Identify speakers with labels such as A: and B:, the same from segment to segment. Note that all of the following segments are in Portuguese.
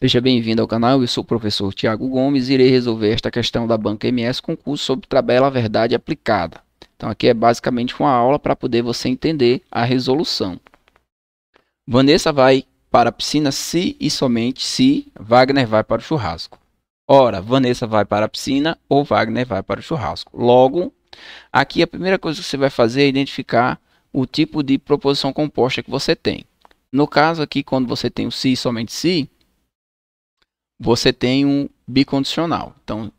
A: Seja bem-vindo ao canal, eu sou o professor Tiago Gomes e irei resolver esta questão da banca MS com curso sobre tabela verdade aplicada. Então aqui é basicamente uma aula para poder você entender a resolução. Vanessa vai para a piscina se e somente se Wagner vai para o churrasco. Ora, Vanessa vai para a piscina ou Wagner vai para o churrasco. Logo, aqui a primeira coisa que você vai fazer é identificar o tipo de proposição composta que você tem. No caso aqui, quando você tem o se e somente se, você tem um bicondicional. Então,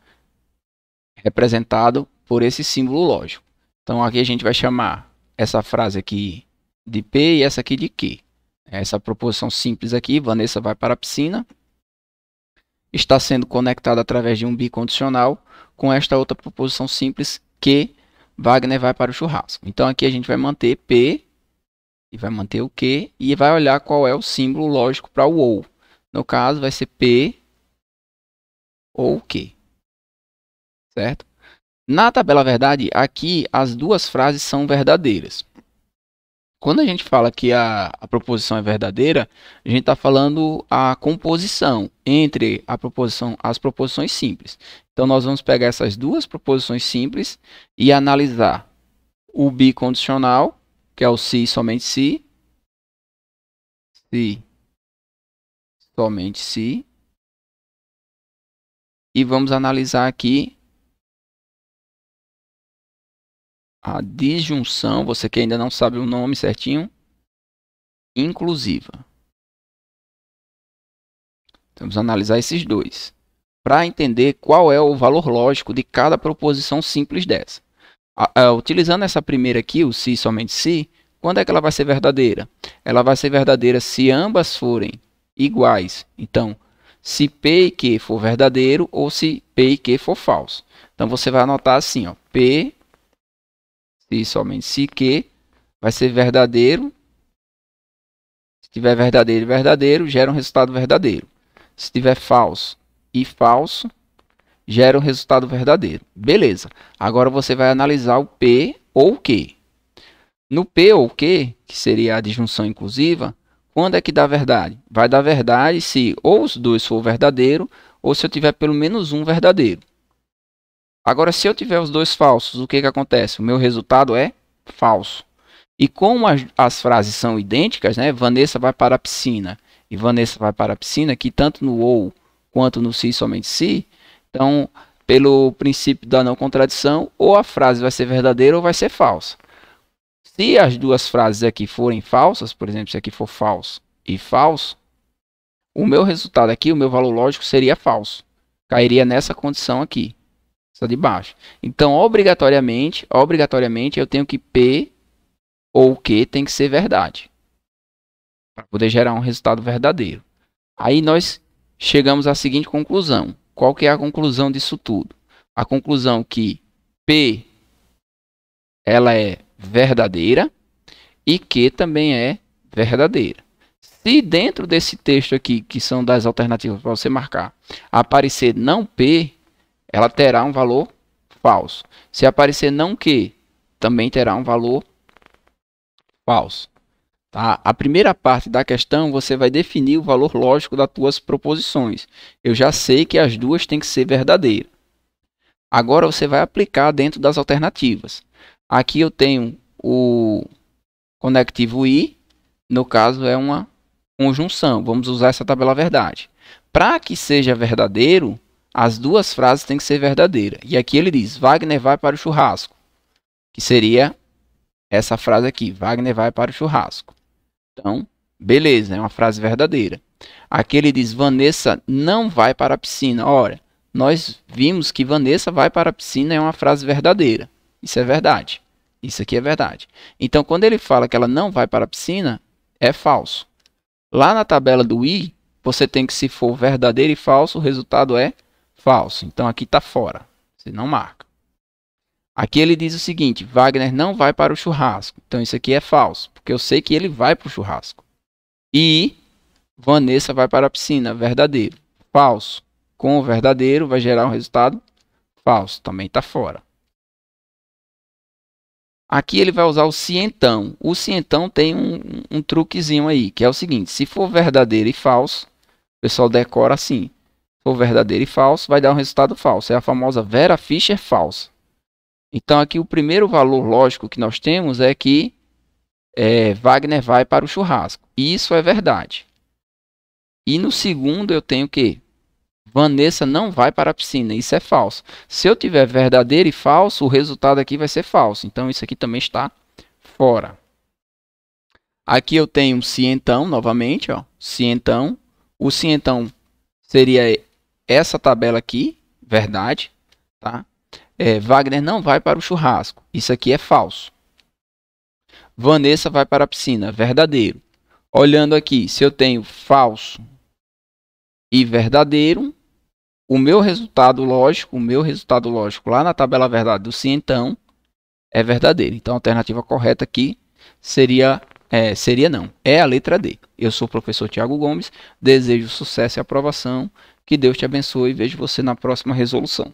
A: representado por esse símbolo lógico. Então, aqui a gente vai chamar essa frase aqui de P e essa aqui de Q. Essa proposição simples aqui, Vanessa vai para a piscina, está sendo conectada através de um bicondicional com esta outra proposição simples que Wagner vai para o churrasco. Então, aqui a gente vai manter P e vai manter o Q e vai olhar qual é o símbolo lógico para o OU. No caso, vai ser P ou que. Certo? Na tabela verdade, aqui as duas frases são verdadeiras. Quando a gente fala que a, a proposição é verdadeira, a gente está falando a composição entre a proposição, as proposições simples. Então, nós vamos pegar essas duas proposições simples e analisar o bicondicional, que é o se somente se, se somente se, e vamos analisar aqui a disjunção, você que ainda não sabe o nome certinho, inclusiva. Então, vamos analisar esses dois para entender qual é o valor lógico de cada proposição simples dessa. Utilizando essa primeira aqui, o se somente se, quando é que ela vai ser verdadeira? Ela vai ser verdadeira se ambas forem iguais. Então, se P e Q for verdadeiro ou se P e Q for falso. Então, você vai anotar assim, ó, P, se somente se Q, vai ser verdadeiro. Se tiver verdadeiro e verdadeiro, gera um resultado verdadeiro. Se tiver falso e falso, gera um resultado verdadeiro. Beleza. Agora você vai analisar o P ou o Q. No P ou Q, que seria a disjunção inclusiva, quando é que dá verdade? Vai dar verdade se ou os dois for verdadeiro, ou se eu tiver pelo menos um verdadeiro. Agora, se eu tiver os dois falsos, o que, que acontece? O meu resultado é falso. E como as, as frases são idênticas, né? Vanessa vai para a piscina e Vanessa vai para a piscina, que tanto no ou quanto no si somente si, então, pelo princípio da não contradição, ou a frase vai ser verdadeira ou vai ser falsa. Se as duas frases aqui forem falsas, por exemplo, se aqui for falso e falso, o meu resultado aqui, o meu valor lógico seria falso. Cairia nessa condição aqui, essa de baixo. Então, obrigatoriamente, obrigatoriamente eu tenho que P ou Q tem que ser verdade. Para poder gerar um resultado verdadeiro. Aí nós chegamos à seguinte conclusão. Qual que é a conclusão disso tudo? A conclusão que P ela é verdadeira e que também é verdadeira. Se dentro desse texto aqui, que são das alternativas para você marcar, aparecer não P, ela terá um valor falso. Se aparecer não Q, também terá um valor falso. Tá? A primeira parte da questão, você vai definir o valor lógico das suas proposições. Eu já sei que as duas têm que ser verdadeiras. Agora você vai aplicar dentro das alternativas. Aqui eu tenho o conectivo i, no caso é uma conjunção. Vamos usar essa tabela verdade. Para que seja verdadeiro, as duas frases têm que ser verdadeiras. E aqui ele diz, Wagner vai para o churrasco, que seria essa frase aqui, Wagner vai para o churrasco. Então, beleza, é uma frase verdadeira. Aqui ele diz, Vanessa não vai para a piscina. Ora, nós vimos que Vanessa vai para a piscina é uma frase verdadeira. Isso é verdade. Isso aqui é verdade. Então, quando ele fala que ela não vai para a piscina, é falso. Lá na tabela do i, você tem que, se for verdadeiro e falso, o resultado é falso. Então, aqui está fora. Você não marca. Aqui ele diz o seguinte: Wagner não vai para o churrasco. Então, isso aqui é falso, porque eu sei que ele vai para o churrasco. E Vanessa vai para a piscina. Verdadeiro. Falso. Com o verdadeiro vai gerar um resultado falso. Também está fora. Aqui ele vai usar o se então. O se então tem um, um truquezinho aí, que é o seguinte: se for verdadeiro e falso, o pessoal decora assim. Se for verdadeiro e falso, vai dar um resultado falso. É a famosa Vera Fischer falsa. Então aqui o primeiro valor lógico que nós temos é que é, Wagner vai para o churrasco. Isso é verdade. E no segundo eu tenho o quê? Vanessa não vai para a piscina. Isso é falso. Se eu tiver verdadeiro e falso, o resultado aqui vai ser falso. Então, isso aqui também está fora. Aqui eu tenho se então, novamente, ó, se então. O se então seria essa tabela aqui, verdade, tá? É, Wagner não vai para o churrasco. Isso aqui é falso. Vanessa vai para a piscina, verdadeiro. Olhando aqui, se eu tenho falso e verdadeiro, o meu resultado lógico, o meu resultado lógico lá na tabela verdade do sim então é verdadeiro. Então a alternativa correta aqui seria é, seria não, é a letra D. Eu sou o professor Tiago Gomes, desejo sucesso e aprovação, que Deus te abençoe e vejo você na próxima resolução.